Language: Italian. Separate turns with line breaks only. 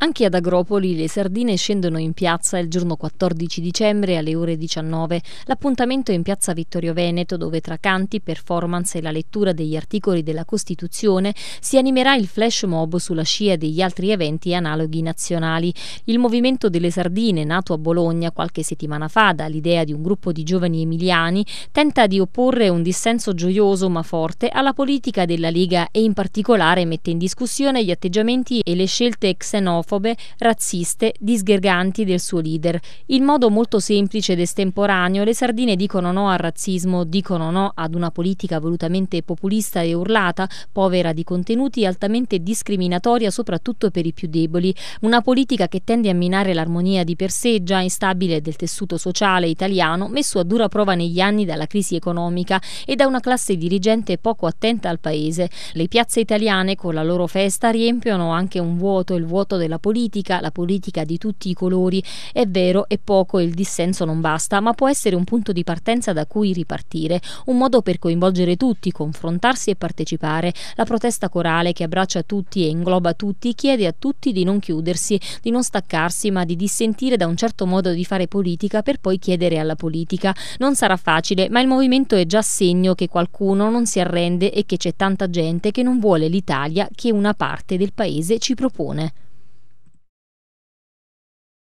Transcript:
Anche ad Agropoli le sardine scendono in piazza il giorno 14 dicembre alle ore 19. L'appuntamento è in piazza Vittorio Veneto dove tra canti, performance e la lettura degli articoli della Costituzione si animerà il flash mob sulla scia degli altri eventi analoghi nazionali. Il movimento delle sardine, nato a Bologna qualche settimana fa dall'idea di un gruppo di giovani emiliani, tenta di opporre un dissenso gioioso ma forte alla politica della Lega e in particolare mette in discussione gli atteggiamenti e le scelte xenofobe xenofobe, razziste, disgreganti del suo leader. In modo molto semplice ed estemporaneo, le sardine dicono no al razzismo, dicono no ad una politica volutamente populista e urlata, povera di contenuti, altamente discriminatoria soprattutto per i più deboli. Una politica che tende a minare l'armonia di per sé già instabile del tessuto sociale italiano, messo a dura prova negli anni dalla crisi economica e da una classe dirigente poco attenta al paese. Le piazze italiane con la loro festa riempiono anche un vuoto, il vuoto della la politica, la politica di tutti i colori. È vero, è poco, il dissenso non basta, ma può essere un punto di partenza da cui ripartire, un modo per coinvolgere tutti, confrontarsi e partecipare. La protesta corale che abbraccia tutti e ingloba tutti chiede a tutti di non chiudersi, di non staccarsi, ma di dissentire da un certo modo di fare politica per poi chiedere alla politica. Non sarà facile, ma il movimento è già segno che qualcuno non si arrende e che c'è tanta gente che non vuole l'Italia che una parte del paese ci propone.